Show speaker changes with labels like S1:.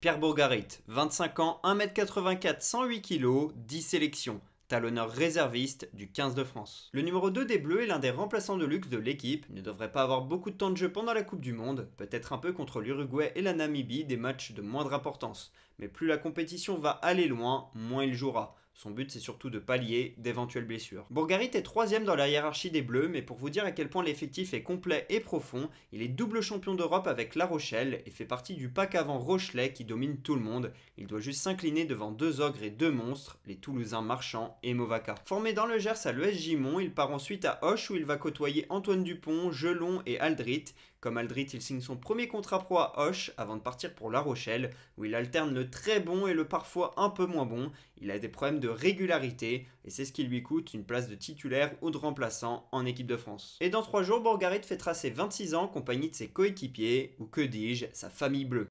S1: Pierre Bourgarit, 25 ans, 1m84, 108 kg, 10 sélections. Talonneur réserviste du 15 de France. Le numéro 2 des Bleus est l'un des remplaçants de luxe de l'équipe. ne devrait pas avoir beaucoup de temps de jeu pendant la Coupe du Monde, peut-être un peu contre l'Uruguay et la Namibie, des matchs de moindre importance. Mais plus la compétition va aller loin, moins il jouera. Son but, c'est surtout de pallier d'éventuelles blessures. Bourgarit est troisième dans la hiérarchie des Bleus, mais pour vous dire à quel point l'effectif est complet et profond, il est double champion d'Europe avec La Rochelle et fait partie du pack avant Rochelet qui domine tout le monde. Il doit juste s'incliner devant deux ogres et deux monstres, les Toulousains Marchands et Movaca. Formé dans le Gers à l'ES Gimont, il part ensuite à Hoche où il va côtoyer Antoine Dupont, Gelon et Aldrit. Comme Aldrit, il signe son premier contrat pro à Hoche avant de partir pour La Rochelle, où il alterne le très bon et le parfois un peu moins bon. Il a des problèmes de régularité et c'est ce qui lui coûte une place de titulaire ou de remplaçant en équipe de France. Et dans trois jours, Borgarit fait tracer 26 ans en compagnie de ses coéquipiers ou que dis-je, sa famille bleue.